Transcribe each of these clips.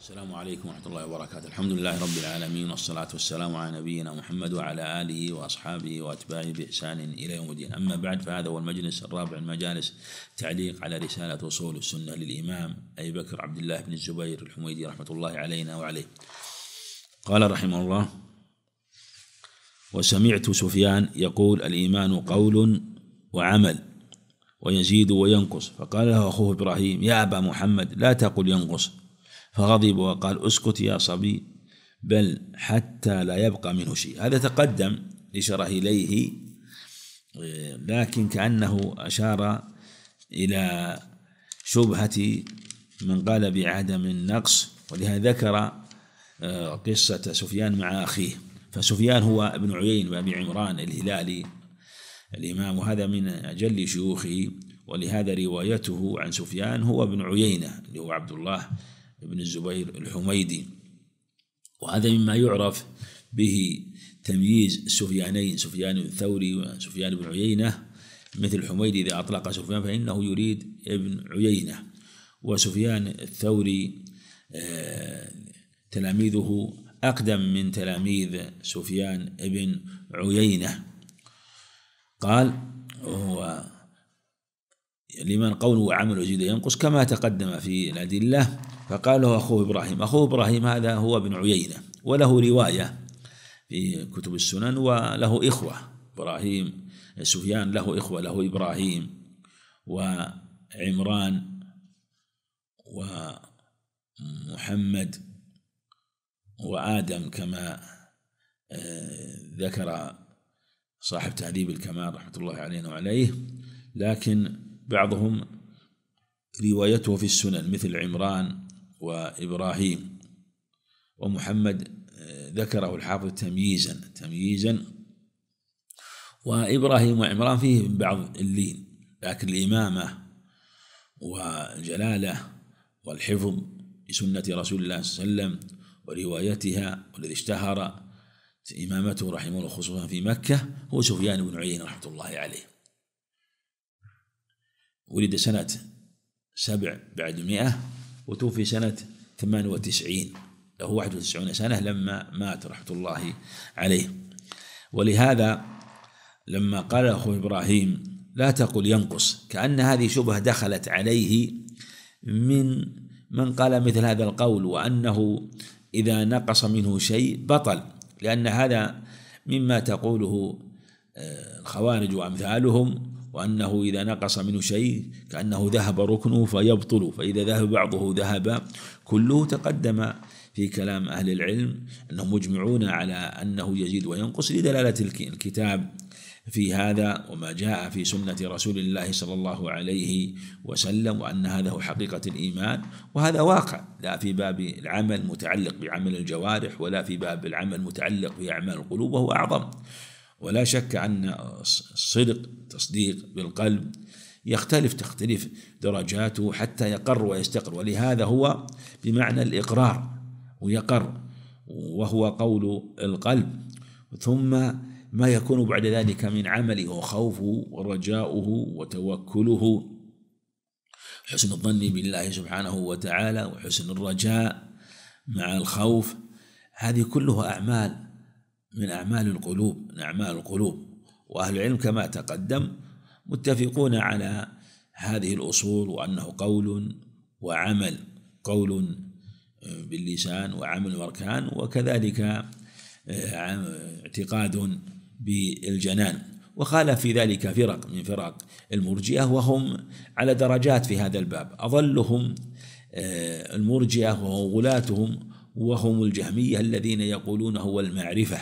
السلام عليكم ورحمة الله وبركاته الحمد لله رب العالمين والصلاة والسلام على نبينا محمد وعلى آله وأصحابه وأتباعه بإحسان إلى يوم الدين أما بعد فهذا هو المجلس الرابع المجالس تعليق على رسالة وصول السنة للإمام أبي بكر عبد الله بن الزبير الحميدي رحمة الله علينا وعليه قال رحمه الله وسمعت سفيان يقول الإيمان قول وعمل ويزيد وينقص فقال له أخوه إبراهيم يا أبا محمد لا تقل ينقص فغضب وقال اسكت يا صبي بل حتى لا يبقى منه شيء هذا تقدم إشارة إليه لكن كأنه أشار إلى شبهة من قال بعدم النقص ولهذا ذكر آه، قصة سفيان مع أخيه فسفيان هو ابن عيين وأبي عمران الهلالي الإمام وهذا من أجل شيوخه ولهذا روايته عن سفيان هو ابن عيينة اللي هو عبد الله بن الزبير الحميدي وهذا مما يعرف به تمييز سفيانين سفيان الثوري وسفيان بن عيينة مثل الحميدي إذا أطلق سفيان فإنه يريد ابن عيينة وسفيان الثوري آه، تلاميذه أقدم من تلاميذ سفيان بن عيينة قال هو لمن قوله عمل يزيد ينقص كما تقدم في الأدلة فقال له أخوه إبراهيم أخوه إبراهيم هذا هو ابن عيينة وله رواية في كتب السنن وله إخوة إبراهيم سفيان له إخوة له إبراهيم وعمران ومحمد وآدم كما آه، ذكر صاحب تهذيب الكمال رحمة الله علينا وعليه لكن بعضهم روايته في السنن مثل عمران وإبراهيم ومحمد آه، ذكره الحافظ تمييزا تمييزا وإبراهيم وعمران فيه من بعض اللين لكن الإمامة والجلالة والحفظ بسنة رسول الله صلى الله عليه وسلم وروايتها والذي اشتهر إمامته رحمه الله خصوصا في مكة هو سفيان بن عيينة رحمة الله عليه ولد سنة سبع بعد مئة وتوفي سنة 98 له 91 سنة لما مات رحمة الله عليه ولهذا لما قال أخو إبراهيم لا تقل ينقص كأن هذه شبهة دخلت عليه من من قال مثل هذا القول وأنه إذا نقص منه شيء بطل لأن هذا مما تقوله آه، الخوارج وأمثالهم وأنه إذا نقص منه شيء كأنه ذهب ركنه فيبطل فإذا ذهب بعضه ذهب كله تقدم في كلام أهل العلم أنهم مجمعون على أنه يزيد وينقص لدلالة الكتاب في هذا وما جاء في سنة رسول الله صلى الله عليه وسلم وأن هذا هو حقيقة الإيمان وهذا واقع لا في باب العمل متعلق بعمل الجوارح ولا في باب العمل متعلق بأعمال القلوب وهو أعظم ولا شك أن الصدق تصديق بالقلب يختلف تختلف درجاته حتى يقر ويستقر ولهذا هو بمعنى الإقرار ويقر وهو قول القلب ثم ما يكون بعد ذلك من عمله وخوفه ورجاؤه وتوكله حسن الظن بالله سبحانه وتعالى وحسن الرجاء مع الخوف هذه كلها أعمال من أعمال القلوب من أعمال القلوب وأهل العلم كما تقدم متفقون على هذه الأصول وأنه قول وعمل قول آه، باللسان وعمل واركان وكذلك آه، اعتقاد بالجنان وخالف في ذلك فرق من فرق المرجئة وهم على درجات في هذا الباب أظلهم آه، المرجئة وهم غلاتهم وهم الجهمية الذين يقولون هو المعرفة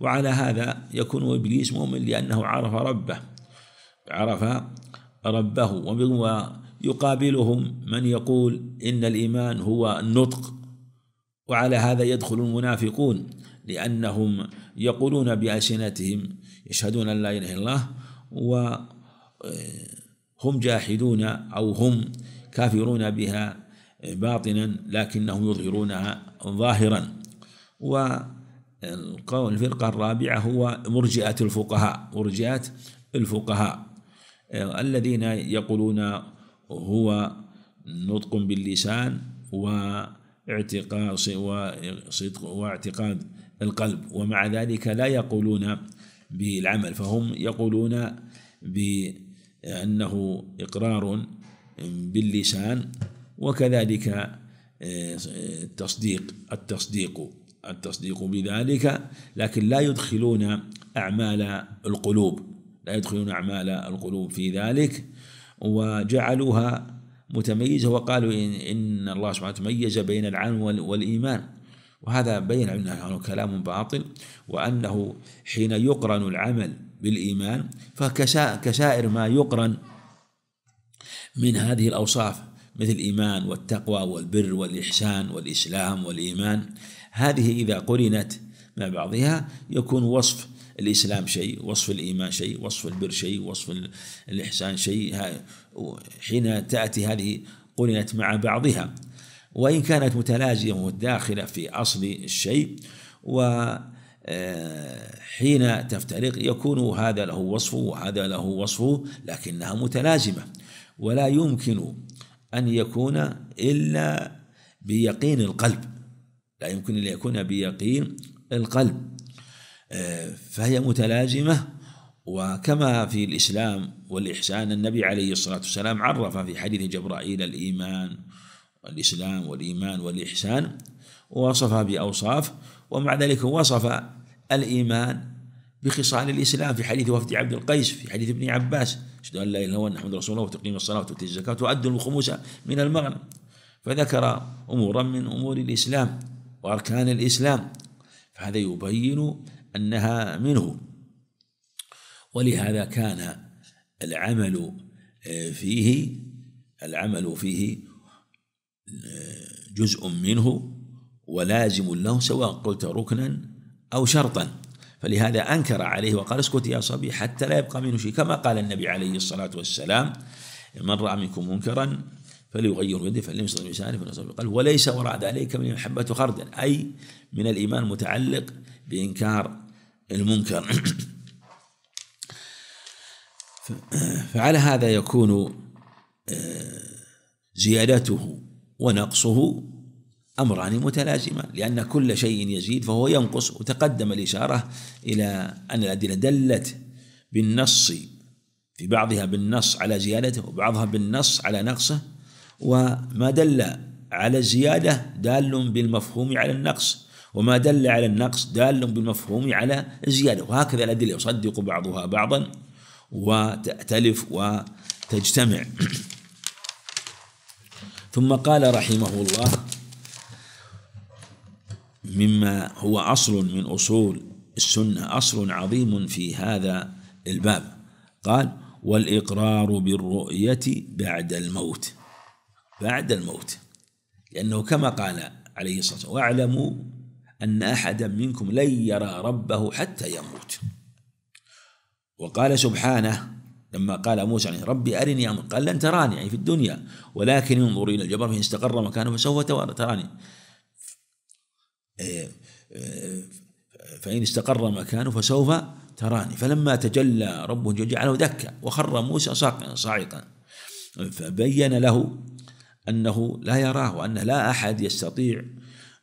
وعلى هذا يكون إبليس مؤمن لأنه عرف ربه عرف ربه ويقابلهم من يقول إن الإيمان هو النطق وعلى هذا يدخل المنافقون لأنهم يقولون بألسنتهم يشهدون أن لا إله إلا الله وهم آه، جاحدون أو هم كافرون بها باطنا لكنهم يظهرونها ظاهرا و القول الفرقة الرابعة هو مرجئة الفقهاء مرجئة الفقهاء الذين يقولون هو نطق باللسان واعتقاد وصدق واعتقاد القلب ومع ذلك لا يقولون بالعمل فهم يقولون بأنه إقرار باللسان وكذلك التصديق التصديق التصديق بذلك لكن لا يدخلون أعمال القلوب لا يدخلون أعمال القلوب في ذلك وجعلوها متميزة وقالوا إن, إن الله سبحانه تميز بين العلم والإيمان وهذا بين أنه كلام باطل وأنه حين يقرن العمل بالإيمان فكسائر ما يقرن من هذه الأوصاف مثل الإيمان والتقوى والبر والإحسان والإسلام والإيمان هذه إذا قرنت مع بعضها يكون وصف الإسلام شيء وصف الإيمان شيء وصف البر شيء وصف الإحسان شيء حين تأتي هذه قرنت مع بعضها وإن كانت متلازمة متداخلة في أصل الشيء و آه، حين تفترق يكون هذا له وصف وهذا له وصف لكنها متلازمة ولا يمكن أن يكون إلا بيقين القلب لا يمكن أن يكون بيقين القلب آه، فهي متلازمة وكما في الإسلام والإحسان النبي عليه الصلاة والسلام عرف في حديث جبرائيل الإيمان والإسلام والإيمان والإحسان ووصف بأوصاف ومع ذلك وصف الإيمان بخصال الإسلام في حديث وفد عبد القيس في حديث ابن عباس أشهد أن لا إله إلا الله محمد رسول الله وتقيم الصلاة وتؤتي الزكاة وأدوا الخموس من المغنم فذكر أمورا من أمور الإسلام وأركان الإسلام فهذا يبين أنها منه ولهذا كان العمل آه، فيه العمل فيه آه، جزء منه ولازم له سواء قلت ركنا أو شرطا فلهذا أنكر عليه وقال اسكت يا صبي حتى لا يبقى منه شيء كما قال النبي عليه الصلاة والسلام من رأى منكم منكرا فليغير يده فليمسك بلسانه فليصل قال وليس وراء ذلك من محبة خردل أي من الإيمان متعلق بإنكار المنكر فعلى هذا يكون آه، زيادته ونقصه أمران متلازمان لأن كل شيء يزيد فهو ينقص وتقدم الإشارة إلى أن الأدلة دلت بالنص في بعضها بالنص على زيادته وبعضها بالنص على نقصه وما دل على الزيادة دال بالمفهوم على النقص وما دل على النقص دال بالمفهوم على الزيادة وهكذا الأدلة يصدق بعضها بعضا وتأتلف وتجتمع ثم قال رحمه الله مما هو أصل من أصول السنة أصل عظيم في هذا الباب قال والإقرار بالرؤية بعد الموت بعد الموت لأنه كما قال عليه الصلاة والسلام واعلموا أن أحدا منكم لن يرى ربه حتى يموت وقال سبحانه لما قال موسى عليه ربي أرني أمر قال لن تراني يعني في الدنيا ولكن انظر إلى الجبر فإن استقر مكانه فسوف تراني إيه، إيه، فإن استقر مكانه فسوف تراني فلما تجلى ربه جعله دكا وخر موسى صاعقا فبين له أنه لا يراه وأن لا أحد يستطيع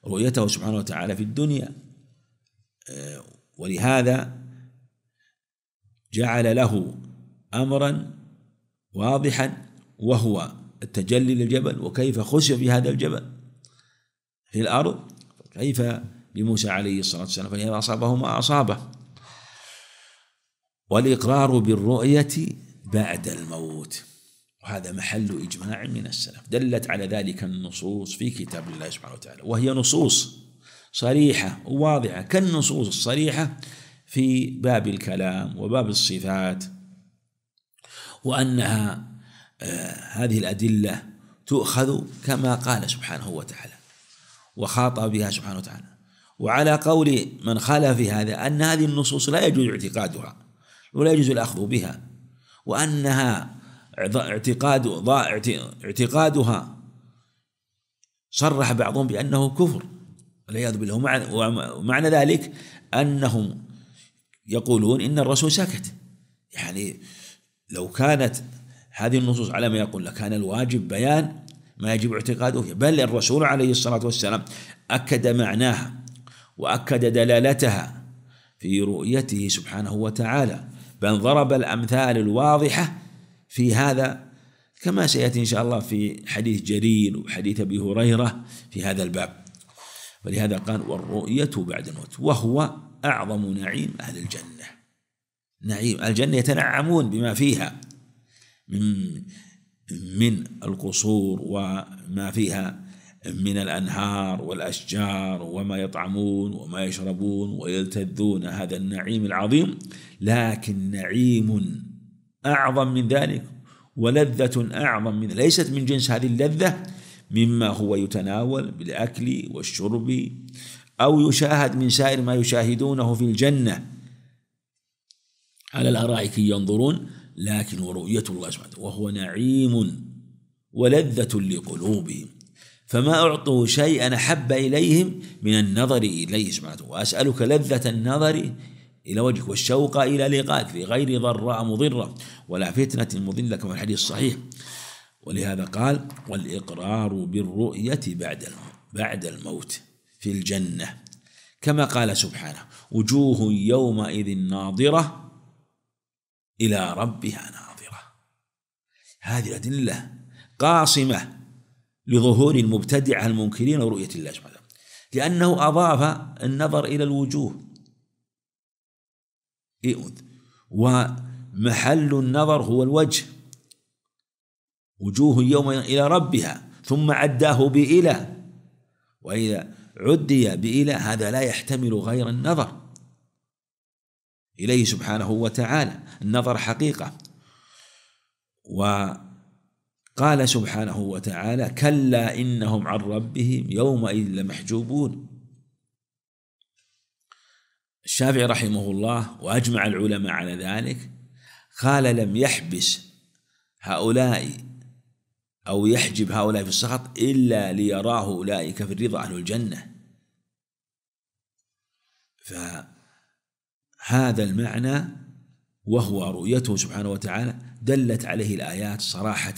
رؤيته سبحانه وتعالى في الدنيا آه، ولهذا جعل له أمرا واضحا وهو التجلي للجبل وكيف في بهذا الجبل في الأرض كيف لموسى عليه الصلاة والسلام فلهذا أصابه ما أصابه والإقرار بالرؤية بعد الموت وهذا محل إجماع من السلف دلت على ذلك النصوص في كتاب الله سبحانه وتعالى وهي نصوص صريحة وواضحة كالنصوص الصريحة في باب الكلام وباب الصفات وأنها آه، هذه الأدلة تؤخذ كما قال سبحانه وتعالى وخاطب بها سبحانه وتعالى وعلى قول من خالف في هذا أن هذه النصوص لا يجوز اعتقادها ولا يجوز الأخذ بها وأنها اعتقاد اعتقادها صرح بعضهم بأنه كفر والعياذ بالله ومعنى ذلك أنهم يقولون إن الرسول سكت يعني لو كانت هذه النصوص على ما يقول لكان الواجب بيان ما يجب اعتقاده بل الرسول عليه الصلاة والسلام أكد معناها وأكد دلالتها في رؤيته سبحانه وتعالى بل ضرب الأمثال الواضحة في هذا كما سياتي ان شاء الله في حديث جرير وحديث ابي هريره في هذا الباب ولهذا قال والرؤية بعد الموت وهو أعظم نعيم أهل الجنة نعيم الجنة يتنعمون بما فيها من من القصور وما فيها من الأنهار والأشجار وما يطعمون وما يشربون ويلتذون هذا النعيم العظيم لكن نعيم أعظم من ذلك ولذة أعظم من ليست من جنس هذه اللذة مما هو يتناول بالأكل والشرب أو يشاهد من سائر ما يشاهدونه في الجنة على الأرائك ينظرون لكن ورؤية الله سبحانه وهو نعيم ولذة لقلوبهم فما أعطوا شيئا أحب إليهم من النظر إليه سبحانه وأسألك لذة النظر إلى وجهك والشوق إلى لقائك في غير ضراء مضرة ولا فتنة مضلة كما الحديث الصحيح ولهذا قال والإقرار بالرؤية بعد بعد الموت في الجنة كما قال سبحانه وجوه يومئذ ناظرة إلى ربها ناظرة هذه الأدلة قاصمة لظهور المبتدعة المنكرين ورؤية الله سبحانه لأنه أضاف النظر إلى الوجوه ومحل النظر هو الوجه وجوه يوم إلى ربها ثم عداه بإله وإذا عدي بإله هذا لا يحتمل غير النظر إليه سبحانه وتعالى النظر حقيقة وقال سبحانه وتعالى كلا إنهم عن ربهم يومئذ لمحجوبون الشافعي رحمه الله وأجمع العلماء على ذلك قال لم يحبس هؤلاء أو يحجب هؤلاء في السخط إلا ليراه أولئك في الرضا أهل الجنة فهذا المعنى وهو رؤيته سبحانه وتعالى دلت عليه الآيات صراحة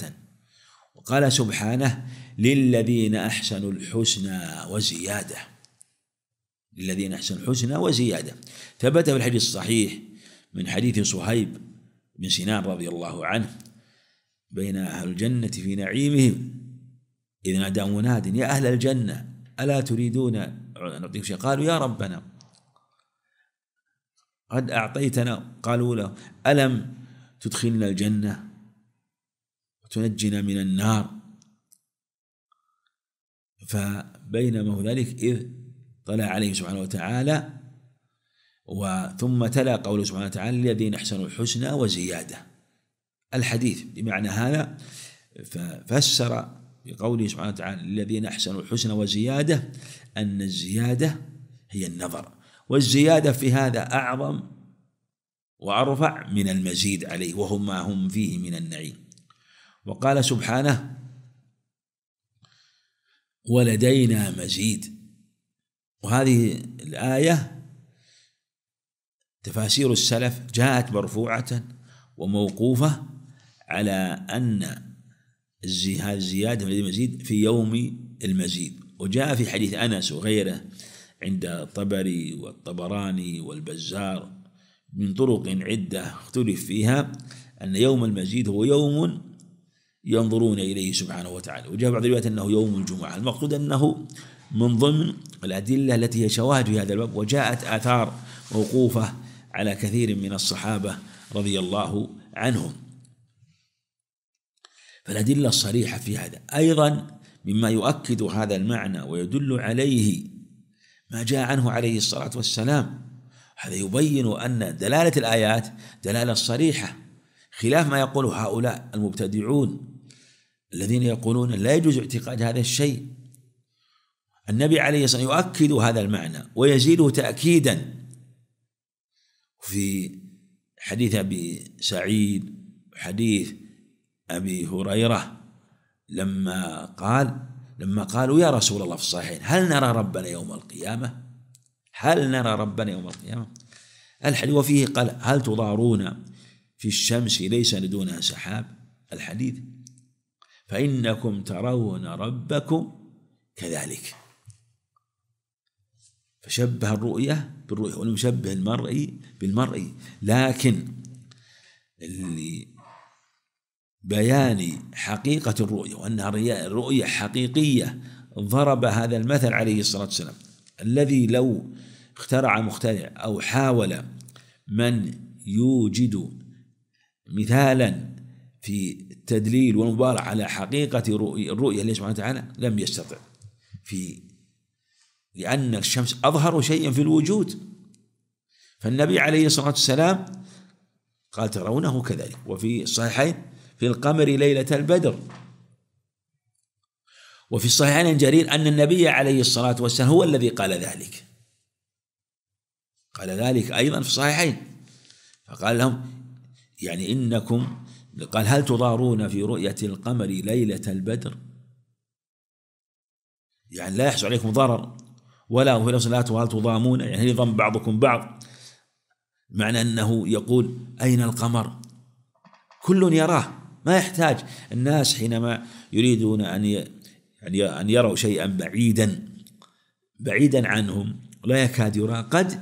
وقال سبحانه للذين أحسنوا الحسنى وزيادة للذين أحسنوا الحسنى وزيادة ثبت في الحديث الصحيح من حديث صهيب بن سنان رضي الله عنه بين أهل الجنة في نعيمهم إذ نادى مناد يا أهل الجنة ألا تريدون أن نعطيكم شيء قالوا يا ربنا قد أعطيتنا قالوا له ألم تدخلنا الجنة وتنجنا من النار فبينما هو ذلك إذ طلع عليه سبحانه وتعالى وثم تلا قوله سبحانه وتعالى للذين احسنوا الحسنى وزياده الحديث بمعنى هذا ففسر بقوله سبحانه وتعالى للذين احسنوا الحسنى وزياده ان الزياده هي النظر والزياده في هذا اعظم وارفع من المزيد عليه ما هم فيه من النعيم وقال سبحانه ولدينا مزيد وهذه الآية تفاسير السلف جاءت مرفوعة وموقوفة على أن هذه الزيادة في المزيد في يوم المزيد وجاء في حديث أنس وغيره عند الطبري والطبراني والبزار من طرق عدة اختلف فيها أن يوم المزيد هو يوم ينظرون إليه سبحانه وتعالى وجاء بعض الروايات أنه يوم الجمعة المقصود أنه من ضمن الأدلة التي هي شواهد في هذا الباب وجاءت آثار موقوفة على كثير من الصحابة رضي الله عنهم فالأدلة الصريحة في هذا أيضا مما يؤكد هذا المعنى ويدل عليه ما جاء عنه عليه الصلاة والسلام هذا يبين أن دلالة الآيات دلالة صريحة خلاف ما يقول هؤلاء المبتدعون الذين يقولون لا يجوز اعتقاد هذا الشيء النبي عليه الصلاة والسلام يؤكد هذا المعنى ويزيده تأكيدا في حديث أبي سعيد حديث أبي هريرة لما قال لما قالوا يا رسول الله في الصحيحين هل نرى ربنا يوم القيامة هل نرى ربنا يوم القيامة الحديث وفيه قال هل تضارون في الشمس ليس لدونها سحاب الحديث فإنكم ترون ربكم كذلك فشبه الرؤية بالرؤية والمشبه المرئي بالمرئي لكن اللي بيان حقيقة الرؤية وأنها رؤية حقيقية ضرب هذا المثل عليه الصلاة والسلام الذي لو اخترع مخترع أو حاول من يوجد مثالا في التدليل والمبالغة على حقيقة الرؤية الله سبحانه وتعالى لم يستطع في لأن الشمس أظهر شيء في الوجود فالنبي عليه الصلاة والسلام قال ترونه كذلك وفي الصحيحين في القمر ليلة البدر وفي الصحيحين جرير أن النبي عليه الصلاة والسلام هو الذي قال ذلك قال ذلك أيضا في الصحيحين فقال لهم يعني إنكم قال هل تضارون في رؤية القمر ليلة البدر يعني لا يحصل عليكم ضرر ولا وفي نفس وهل تضامون يعني هل يضم بعضكم بعض معنى أنه يقول أين القمر كل يراه ما يحتاج الناس حينما يريدون أن يعني أن يروا شيئا بعيدا بعيدا عنهم لا يكاد يرى قد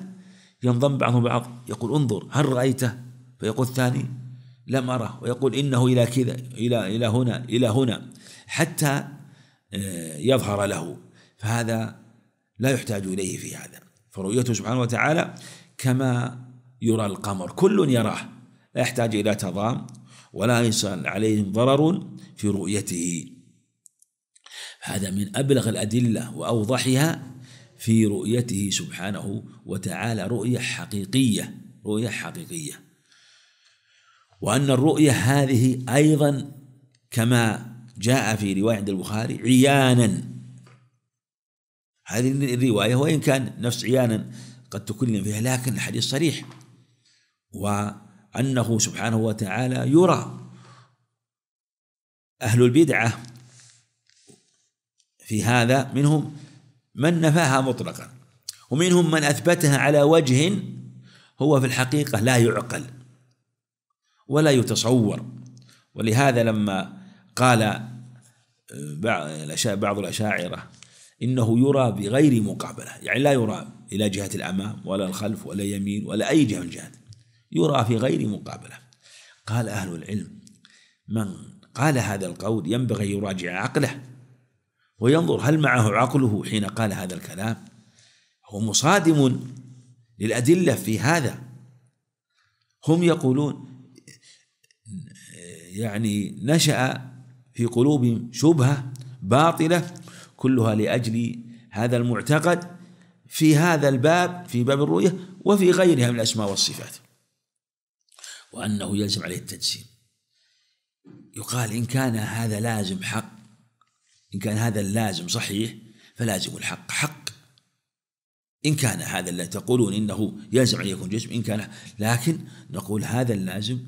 ينضم بعضهم بعض يقول انظر هل رأيته فيقول الثاني لم أره ويقول إنه إلى كذا إلى إلى هنا إلى هنا حتى آه، يظهر له فهذا لا يحتاج إليه في هذا فرؤيته سبحانه وتعالى كما يرى القمر كل يراه لا يحتاج إلى تضام ولا يصل عليهم ضرر في رؤيته هذا من أبلغ الأدلة وأوضحها في رؤيته سبحانه وتعالى رؤية حقيقية رؤية حقيقية وأن الرؤية هذه أيضا كما جاء في رواية عند البخاري عيانا هذه الرواية وإن كان نفس عيانا قد تكلم فيها لكن الحديث صريح وأنه سبحانه وتعالى يرى أهل البدعة في هذا منهم من نفاها مطلقا ومنهم من أثبتها على وجه هو في الحقيقة لا يعقل ولا يتصور ولهذا لما قال بعض الأشاعرة إنه يرى بغير مقابلة يعني لا يرى إلى جهة الأمام ولا الخلف ولا يمين ولا أي جهة من جهات يرى في غير مقابلة قال أهل العلم من قال هذا القول ينبغي يراجع عقله وينظر هل معه عقله حين قال هذا الكلام هو مصادم للأدلة في هذا هم يقولون يعني نشأ في قلوبهم شبهة باطلة كلها لاجل هذا المعتقد في هذا الباب في باب الرؤيه وفي غيرها من الاسماء والصفات وانه يلزم عليه التجسيم يقال ان كان هذا لازم حق ان كان هذا اللازم صحيح فلازم الحق حق إن كان هذا الذي تقولون إنه يلزم أن يكون جسم إن كان لكن نقول هذا اللازم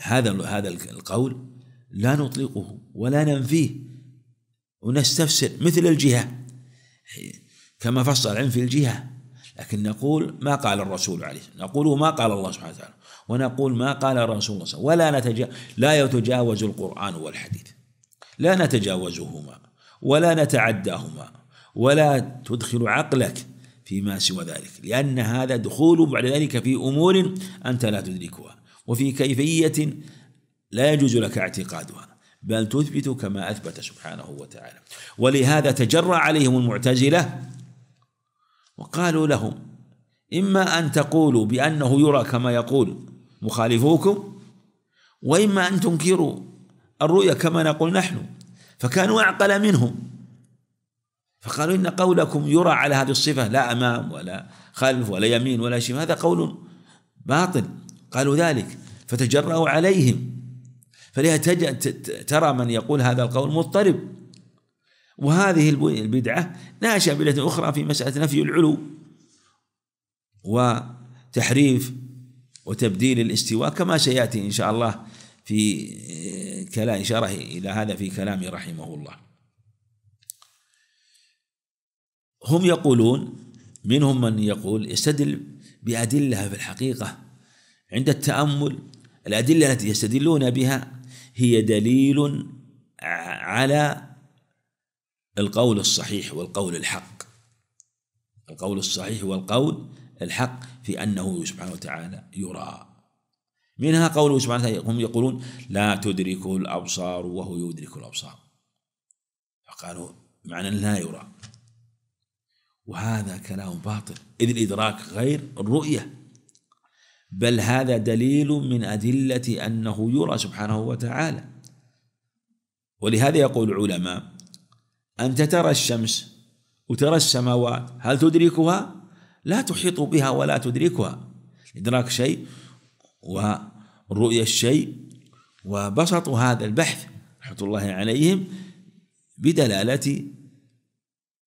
هذا هذا القول لا نطلقه ولا ننفيه ونستفسر مثل الجهة كما فصل العلم في الجهة لكن نقول ما قال الرسول عليه نقول ما قال الله سبحانه وتعالى ونقول ما قال رسول الله صلى الله عليه وسلم ولا نتجا لا يتجاوز القرآن والحديث لا نتجاوزهما ولا نتعداهما ولا تدخل عقلك فيما سوى ذلك لأن هذا دخول بعد ذلك في أمور أنت لا تدركها وفي كيفية لا يجوز لك اعتقادها بل تثبت كما أثبت سبحانه وتعالى ولهذا تجرا عليهم المعتزلة وقالوا لهم إما أن تقولوا بأنه يرى كما يقول مخالفوكم وإما أن تنكروا الرؤيا كما نقول نحن فكانوا أعقل منهم فقالوا إن قولكم يرى على هذه الصفة لا أمام ولا خلف ولا يمين ولا شيء هذا قول باطل قالوا ذلك فتجرأوا عليهم فلهذا ترى من يقول هذا القول مضطرب وهذه البدعة ناشئة بدعة أخرى في مسألة نفي العلو وتحريف وتبديل الاستواء كما سيأتي إن شاء الله في آه، كلام إشارة إلى هذا في كلامه رحمه الله هم يقولون منهم من يقول يستدل بأدلة في الحقيقة عند التأمل الأدلة التي يستدلون بها هي دليل على القول الصحيح والقول الحق القول الصحيح والقول الحق في أنه سبحانه وتعالى يرى منها قوله سبحانه وتعالى هم يقولون لا تدركه الأبصار وهو يدرك الأبصار فقالوا معنى لا يرى وهذا كلام باطل إذ الإدراك غير الرؤية بل هذا دليل من أدلة أنه يرى سبحانه وتعالى ولهذا يقول العلماء أنت ترى الشمس وترى السماوات هل تدركها؟ لا تحيط بها ولا تدركها إدراك شيء ورؤية الشيء وبسطوا هذا البحث رحمة الله عليهم بدلالة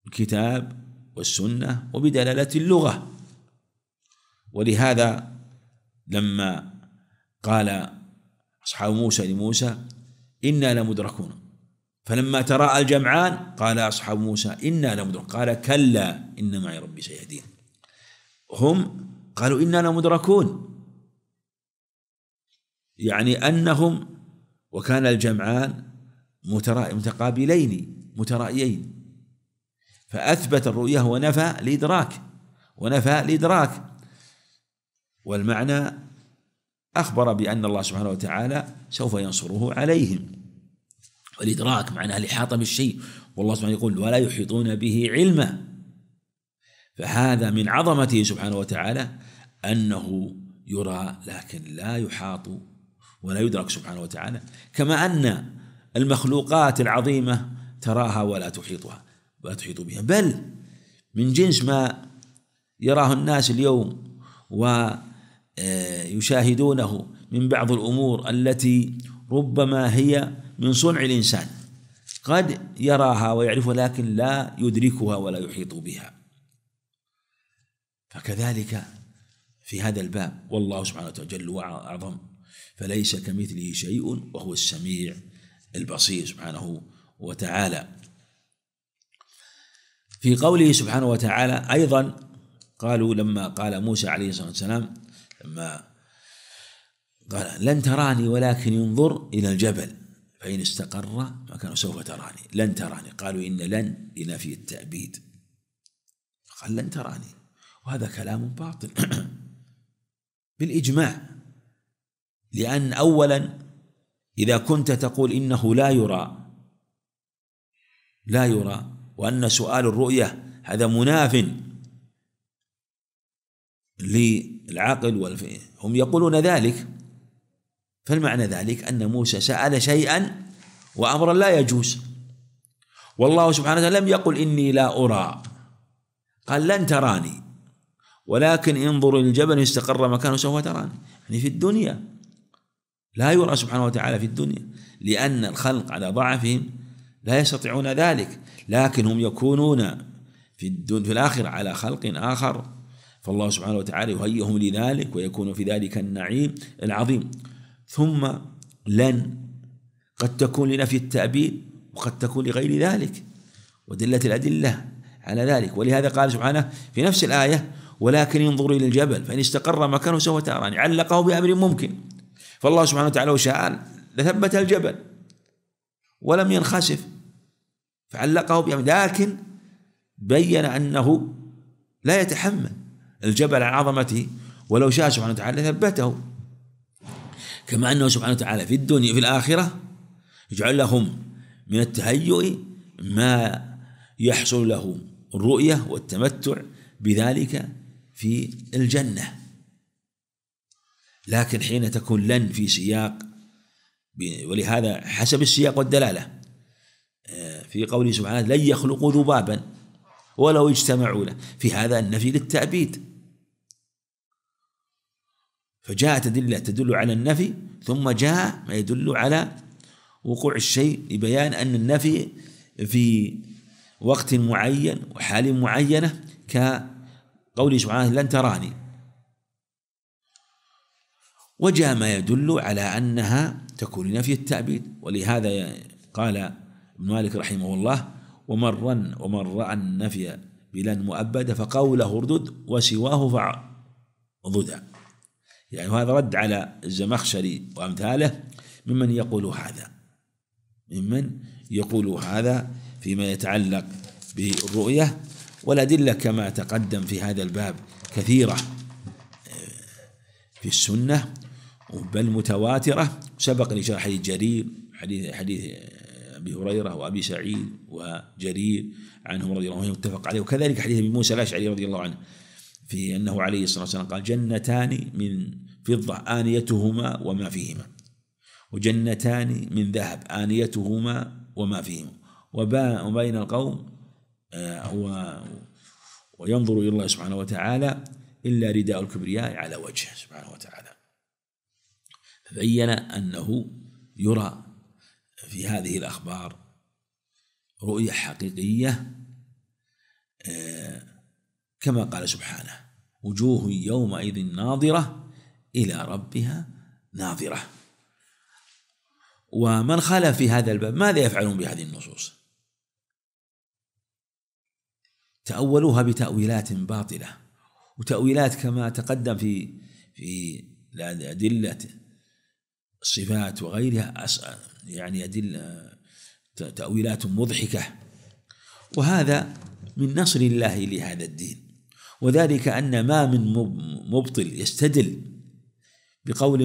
الكتاب والسنة وبدلالة اللغة ولهذا لما قال أصحاب موسى لموسى إنا لمدركون فلما تراءى الجمعان قال أصحاب موسى إنا لمدركون قال كلا إن معي ربي سيهدين هم قالوا إنا لمدركون يعني أنهم وكان الجمعان متقابلين مترائيين فأثبت الرؤية ونفى الإدراك ونفى الإدراك والمعنى أخبر بأن الله سبحانه وتعالى سوف ينصره عليهم والإدراك معنى الإحاطة بالشيء والله سبحانه يقول ولا يحيطون به علما فهذا من عظمته سبحانه وتعالى أنه يرى لكن لا يحاط ولا يدرك سبحانه وتعالى كما أن المخلوقات العظيمة تراها ولا تحيطها ولا تحيط بها بل من جنس ما يراه الناس اليوم و آه، يشاهدونه من بعض الامور التي ربما هي من صنع الانسان قد يراها ويعرفها لكن لا يدركها ولا يحيط بها فكذلك في هذا الباب والله سبحانه وتعالى جل واعظم فليس كمثله شيء وهو السميع البصير سبحانه وتعالى في قوله سبحانه وتعالى ايضا قالوا لما قال موسى عليه الصلاه والسلام لما قال لن تراني ولكن ينظر إلى الجبل فإن استقر مكانه سوف تراني لن تراني قالوا إن لن لنفي التأبيد قال لن تراني وهذا كلام باطل بالإجماع لأن أولا إذا كنت تقول إنه لا يرى لا يرى وأن سؤال الرؤية هذا مناف للعقل هم يقولون ذلك فالمعنى ذلك أن موسى سأل شيئا وأمرا لا يجوز والله سبحانه وتعالى لم يقل إني لا أرى قال لن تراني ولكن انظر للجبل استقر مكانه سوف تراني يعني في الدنيا لا يرى سبحانه وتعالى في الدنيا لأن الخلق على ضعفهم لا يستطيعون ذلك لكن هم يكونون في, في الآخرة على خلق آخر فالله سبحانه وتعالى يهيئهم لذلك ويكون في ذلك النعيم العظيم ثم لن قد تكون لنفي التأبيد وقد تكون لغير ذلك ودلت الأدلة على ذلك ولهذا قال سبحانه في نفس الآية ولكن انظر إلى الجبل فإن استقر مكانه سوف تراني علقه بأمر ممكن فالله سبحانه وتعالى لو شاء لثبت الجبل ولم ينخسف فعلقه بأمر لكن بين أنه لا يتحمل الجبل عن عظمته ولو شاء سبحانه وتعالى ثبته كما أنه سبحانه وتعالى في الدنيا في الآخرة يجعل لهم من التهيؤ ما يحصل له الرؤية والتمتع بذلك في الجنة لكن حين تكون لن في سياق ولهذا حسب السياق والدلالة في قوله سبحانه لن يخلقوا ذبابا ولو اجتمعوا له في هذا النفي للتأبيد فجاءت أدلة تدل على النفي ثم جاء ما يدل على وقوع الشيء لبيان أن النفي في وقت معين وحال معينة كقوله سبحانه لن تراني وجاء ما يدل على أنها تكون نفي التأبيد ولهذا قال ابن مالك رحمه الله ومن ومن رأى النفي بلن مؤبد فقوله اردد وسواه فاعضدا يعني وهذا رد على الزمخشري وأمثاله ممن يقول هذا ممن يقول هذا فيما يتعلق بالرؤية والأدلة كما تقدم في هذا الباب كثيرة آه، في السنة بل متواترة سبق لشرح حديث جرير حديث حديث أبي هريرة وأبي سعيد وجرير عنهم رضي الله عنهم متفق عليه وكذلك حديث أبي موسى الأشعري رضي الله عنه في أنه عليه الصلاة والسلام قال جنتان من فضة آنيتهما وما فيهما وجنتان من ذهب آنيتهما وما فيهما وبين القوم آه، هو وينظر إلى الله سبحانه وتعالى إلا رداء الكبرياء على وجهه سبحانه وتعالى فبين أنه يرى في هذه الأخبار رؤية حقيقية آه كما قال سبحانه وجوه يومئذ ناظرة إلى ربها ناظرة ومن خالف في هذا الباب ماذا يفعلون بهذه النصوص تأولوها بتأويلات باطلة وتأويلات كما تقدم في في أدلة الصفات وغيرها يعني أدلة تأويلات مضحكة وهذا من نصر الله لهذا الدين وذلك أن ما من مبطل يستدل بقول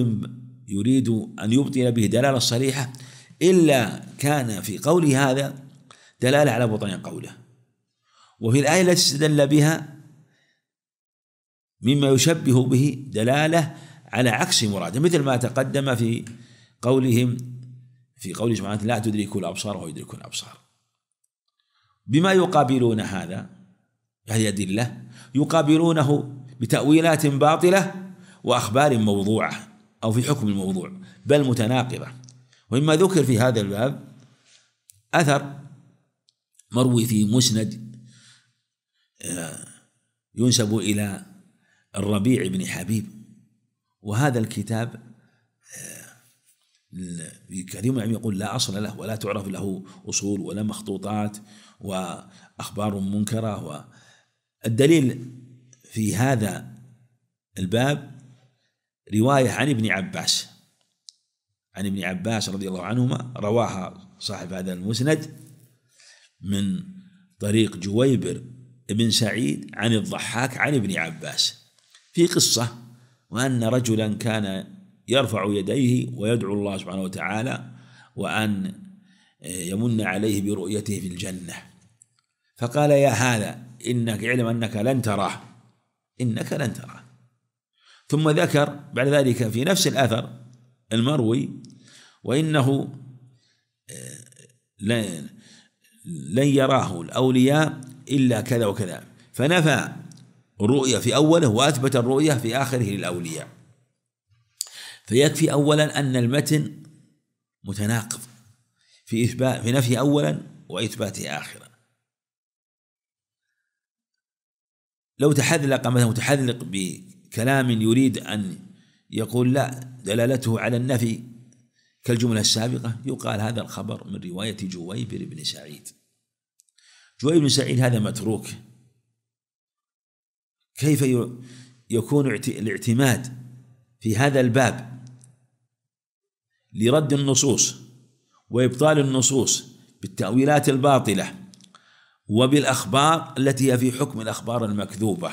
يريد أن يبطل به دلالة صريحة إلا كان في قوله هذا دلالة على بطلان قوله وفي الآية التي استدل بها مما يشبه به دلالة على عكس مراده مثل ما تقدم في قولهم في قوله سبحانه لا تدرك الأبصار وهو يدرك الأبصار بما يقابلون هذا هذه أدلة يقابلونه بتأويلات باطلة وأخبار موضوعة أو في حكم الموضوع بل متناقضة ومما ذكر في هذا الباب أثر مروي في مسند آه، ينسب إلى الربيع بن حبيب وهذا الكتاب آه، كثير من يقول لا أصل له ولا تعرف له أصول ولا مخطوطات وأخبار منكرة الدليل في هذا الباب رواية عن ابن عباس عن ابن عباس رضي الله عنهما رواها صاحب هذا المسند من طريق جويبر بن سعيد عن الضحاك عن ابن عباس في قصة وأن رجلا كان يرفع يديه ويدعو الله سبحانه وتعالى وأن يمن عليه برؤيته في الجنة فقال يا هذا إنك اعلم أنك لن تراه إنك لن تراه ثم ذكر بعد ذلك في نفس الأثر المروي وإنه آه، لن يراه الأولياء إلا كذا وكذا فنفى الرؤية في أوله وأثبت الرؤية في آخره للأولياء فيكفي أولا أن المتن متناقض في إثبات في نفي أولا وإثباته آخرا لو تحذلق مثلا تحذلق بكلام يريد أن يقول لا دلالته على النفي كالجملة السابقة يقال هذا الخبر من رواية جويبر بن سعيد جويبر بن سعيد هذا متروك كيف يكون الاعتماد في هذا الباب لرد النصوص وإبطال النصوص بالتأويلات الباطلة وبالاخبار التي هي في حكم الاخبار المكذوبه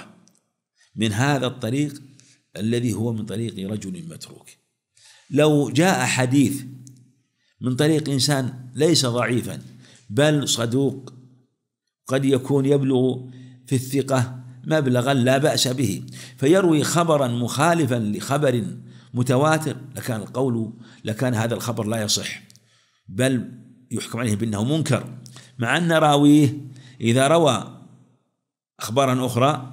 من هذا الطريق الذي هو من طريق رجل متروك لو جاء حديث من طريق انسان ليس ضعيفا بل صدوق قد يكون يبلغ في الثقه مبلغا لا باس به فيروي خبرا مخالفا لخبر متواتر لكان القول لكان هذا الخبر لا يصح بل يحكم عليه بانه منكر مع ان راويه إذا روى أخبارا أخرى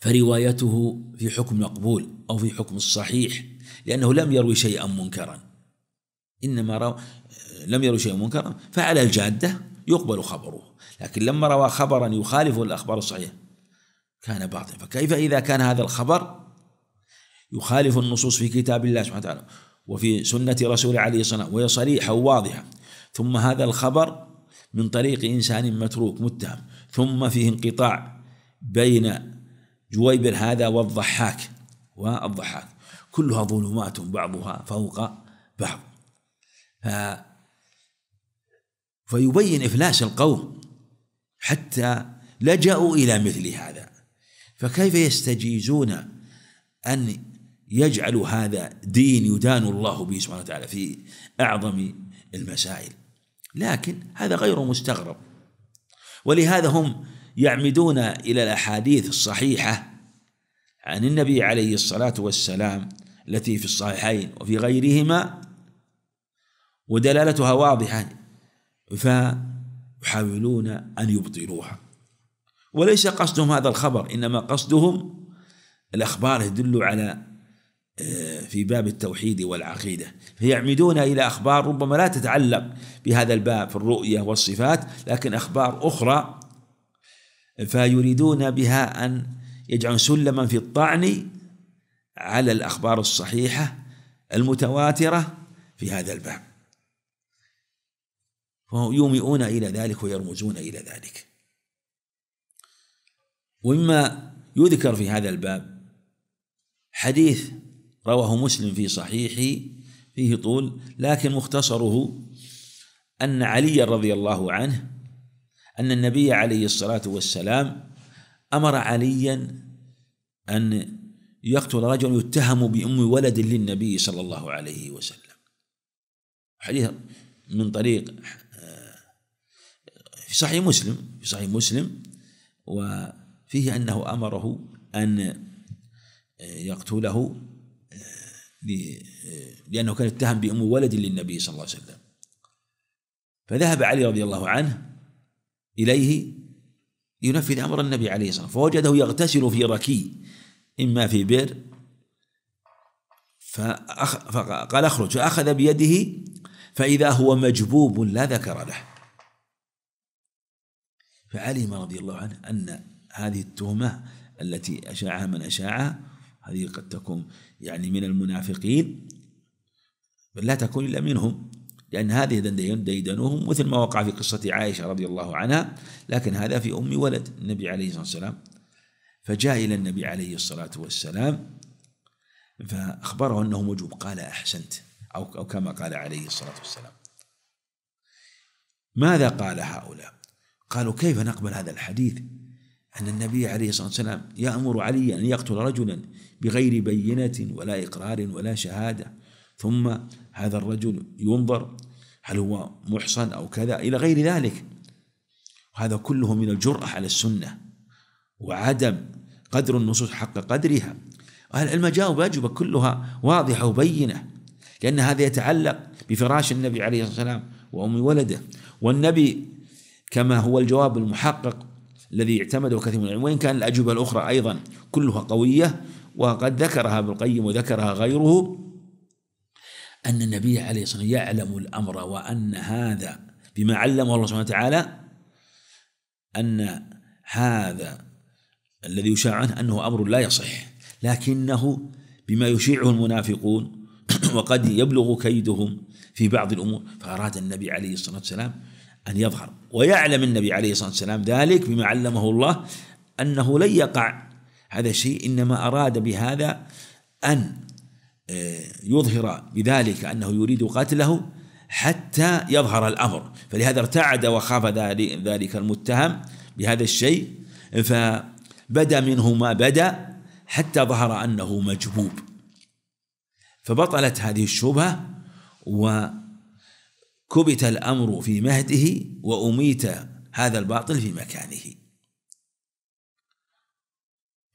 فروايته في حكم مقبول أو في حكم الصحيح لأنه لم يروي شيئا منكرا إنما روى لم يروي شيئا منكرا فعلى الجادة يقبل خبره لكن لما روى خبرا يخالف الأخبار الصحيحة كان باطلا فكيف إذا كان هذا الخبر يخالف النصوص في كتاب الله سبحانه وتعالى وفي سنة رسول عليه الصلاة والسلام وهي صريحة وواضحة ثم هذا الخبر من طريق إنسان متروك متهم ثم فيه انقطاع بين جويبر هذا والضحاك والضحاك كلها ظلمات بعضها فوق بعض ف فيبين إفلاس القوم حتى لجأوا إلى مثل هذا فكيف يستجيزون أن يجعلوا هذا دين يدان الله به سبحانه وتعالى في أعظم المسائل لكن هذا غير مستغرب ولهذا هم يعمدون إلى الأحاديث الصحيحة عن النبي عليه الصلاة والسلام التي في الصحيحين وفي غيرهما ودلالتها واضحة فيحاولون أن يبطلوها وليس قصدهم هذا الخبر إنما قصدهم الأخبار تدل على آه، في باب التوحيد والعقيدة فيعمدون إلى أخبار ربما لا تتعلق بهذا الباب في الرؤية والصفات لكن أخبار أخرى فيريدون بها أن يجعلون سلما في الطعن على الأخبار الصحيحة المتواترة في هذا الباب فهم يومئون إلى ذلك ويرمزون إلى ذلك ومما يذكر في هذا الباب حديث رواه مسلم في صحيحه فيه طول لكن مختصره أن علي رضي الله عنه أن النبي عليه الصلاة والسلام أمر عليا أن يقتل رجل يتهم بأم ولد للنبي صلى الله عليه وسلم حديث من طريق آه، في صحيح مسلم في صحيح مسلم وفيه أنه أمره أن آه، يقتله لأنه كان يتهم بأم ولد للنبي صلى الله عليه وسلم فذهب علي رضي الله عنه إليه ينفذ أمر النبي عليه الصلاة والسلام فوجده يغتسل في ركي إما في بئر فقال اخرج فأخذ بيده فإذا هو مجبوب لا ذكر له فعلم رضي الله عنه أن هذه التهمة التي أشاعها من أشاعها هذه قد تكون يعني من المنافقين بل لا تكون إلا منهم لأن هذه ديدنهم مثل ما وقع في قصة عائشة رضي الله عنها لكن هذا في أم ولد النبي عليه الصلاة والسلام فجاء إلى النبي عليه الصلاة والسلام فأخبره أنه مجوب قال أحسنت أو كما قال عليه الصلاة والسلام ماذا قال هؤلاء قالوا كيف نقبل هذا الحديث أن النبي عليه الصلاة والسلام يأمر علي أن يقتل رجلا بغير بينة ولا إقرار ولا شهادة ثم هذا الرجل ينظر هل هو محصن أو كذا إلى غير ذلك وهذا كله من الجرأة على السنة وعدم قدر النصوص حق قدرها أهل العلم جاءوا بأجوبة كلها واضحة وبينة لأن هذا يتعلق بفراش النبي عليه الصلاة والسلام وأم ولده والنبي كما هو الجواب المحقق الذي اعتمده كثير من وإن كان الأجوبة الأخرى أيضا كلها قوية وقد ذكرها ابن القيم وذكرها غيره أن النبي عليه الصلاة والسلام يعلم الأمر وأن هذا بما علمه الله سبحانه وتعالى أن هذا الذي يشاع عنه أنه أمر لا يصح لكنه بما يشيعه المنافقون وقد يبلغ كيدهم في بعض الأمور فأراد النبي عليه الصلاة والسلام أن يظهر ويعلم النبي عليه الصلاة والسلام ذلك بما علمه الله أنه لن يقع هذا الشيء إنما أراد بهذا أن آه، يظهر بذلك أنه يريد قتله حتى يظهر الأمر فلهذا ارتعد وخاف ذلك المتهم بهذا الشيء فبدا منه ما بدا حتى ظهر أنه مجبوب فبطلت هذه الشبهة و كبت الامر في مهده واميت هذا الباطل في مكانه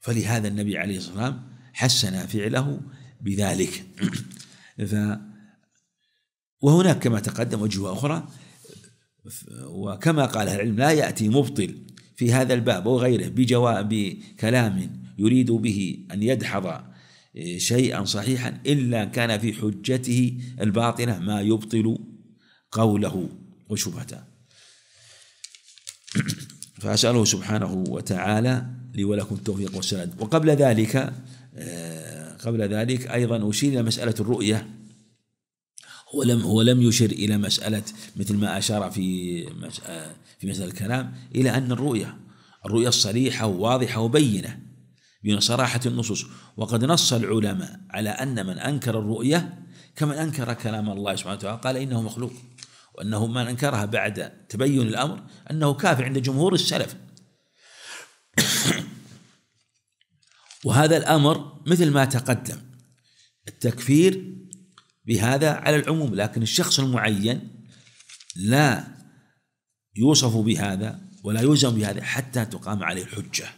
فلهذا النبي عليه الصلاه والسلام حسن فعله بذلك ف وهناك كما تقدم وجهه اخرى وكما قال العلم لا ياتي مبطل في هذا الباب وغيره بجواب بكلام يريد به ان يدحض إيه، شيئا صحيحا الا كان في حجته الباطنه ما يبطل قوله وشبهته فأسأله سبحانه وتعالى لي ولكم التوفيق والسند وقبل ذلك آه، قبل ذلك أيضا أشير إلى مسألة الرؤية هو لم هو لم يشر إلى مسألة مثل ما أشار في آه، في مسألة الكلام إلى أن الرؤية الرؤية الصريحة وواضحة وبينة بين صراحة النصوص وقد نص العلماء على أن من أنكر الرؤية كمن أنكر كلام الله سبحانه وتعالى قال إنه مخلوق وأنه من أنكرها بعد تبين الأمر أنه كافر عند جمهور السلف وهذا الأمر مثل ما تقدم التكفير بهذا على العموم لكن الشخص المعين لا يوصف بهذا ولا يلزم بهذا حتى تقام عليه الحجه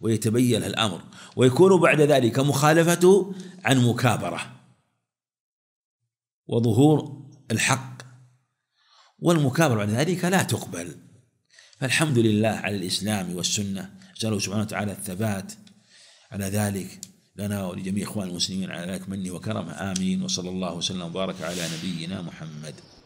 ويتبين الامر ويكون بعد ذلك مخالفته عن مكابره وظهور الحق والمكابرة بعد ذلك لا تقبل فالحمد لله على الإسلام والسنة نسأله سبحانه وتعالى الثبات على ذلك لنا ولجميع إخوان المسلمين على ذلك مني وكرمه آمين وصلى الله وسلم وبارك على نبينا محمد